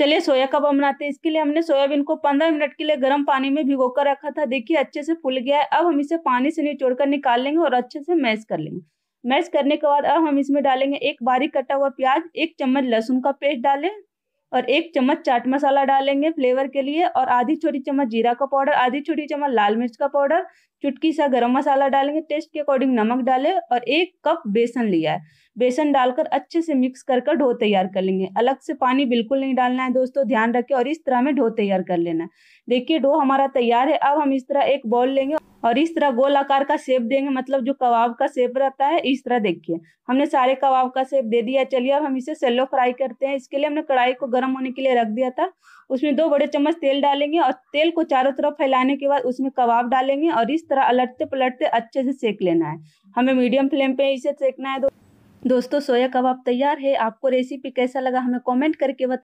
चलिए सोया कबाब बनाते हैं इसके लिए हमने सोयाबीन को पंद्रह मिनट के लिए गर्म पानी में भिगो कर रखा था देखिए अच्छे से फूल गया है अब हम इसे पानी से निचोड़ कर निकाल लेंगे और अच्छे से मैश कर लेंगे मैश करने के बाद अब हम इसमें डालेंगे एक बारीक कटा हुआ प्याज एक चम्मच लहसुन का पेस्ट डालें और एक चम्मच चाट मसाला डालेंगे फ्लेवर के लिए और आधी छोटी चम्मच जीरा का पाउडर आधी छोटी चम्मच लाल मिर्च का पाउडर चुटकी सा गरम मसाला डालेंगे टेस्ट के अकॉर्डिंग नमक डालें और एक कप बेसन लिया है बेसन डालकर अच्छे से मिक्स कर कर डो तैयार कर लेंगे अलग से पानी बिल्कुल नहीं डालना है दोस्तों ध्यान रखें और इस तरह हमें ढो तैयार कर लेना है देखिए ढो हमारा तैयार है अब हम इस तरह एक बॉल लेंगे और इस तरह गोल आकार का शेप देंगे मतलब जो कबाब का शेप रहता है इस तरह देखिए हमने सारे कबाब का शेप दे दिया चलिए अब हम इसे सेल्लो फ्राई करते हैं इसके लिए हमने कढ़ाई को गर्म होने के लिए रख दिया था उसमें दो बड़े चम्मच तेल डालेंगे और तेल को चारों तरफ फैलाने के बाद उसमें कबाब डालेंगे और इस तरह अलटते पलटते अच्छे से सेक लेना है हमें मीडियम फ्लेम पे इसे सेकना है दोस्तों सोया कबाब तैयार है आपको रेसिपी कैसा लगा हमें कॉमेंट करके बता